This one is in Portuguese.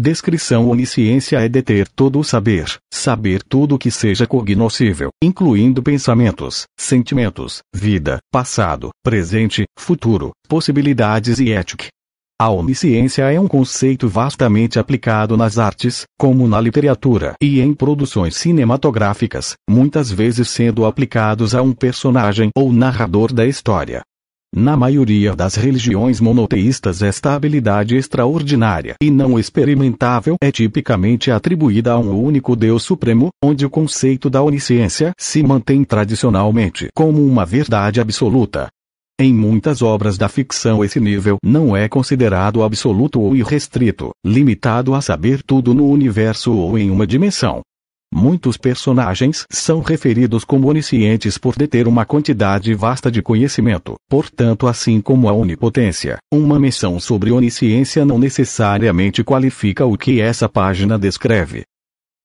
Descrição Onisciência é deter todo o saber, saber tudo que seja cognoscível, incluindo pensamentos, sentimentos, vida, passado, presente, futuro, possibilidades e ética. A onisciência é um conceito vastamente aplicado nas artes, como na literatura e em produções cinematográficas, muitas vezes sendo aplicados a um personagem ou narrador da história, na maioria das religiões monoteístas, esta habilidade extraordinária e não experimentável é tipicamente atribuída a um único Deus Supremo, onde o conceito da onisciência se mantém tradicionalmente como uma verdade absoluta. Em muitas obras da ficção, esse nível não é considerado absoluto ou irrestrito, limitado a saber tudo no universo ou em uma dimensão. Muitos personagens são referidos como oniscientes por deter uma quantidade vasta de conhecimento. Portanto, assim como a onipotência, uma menção sobre onisciência não necessariamente qualifica o que essa página descreve.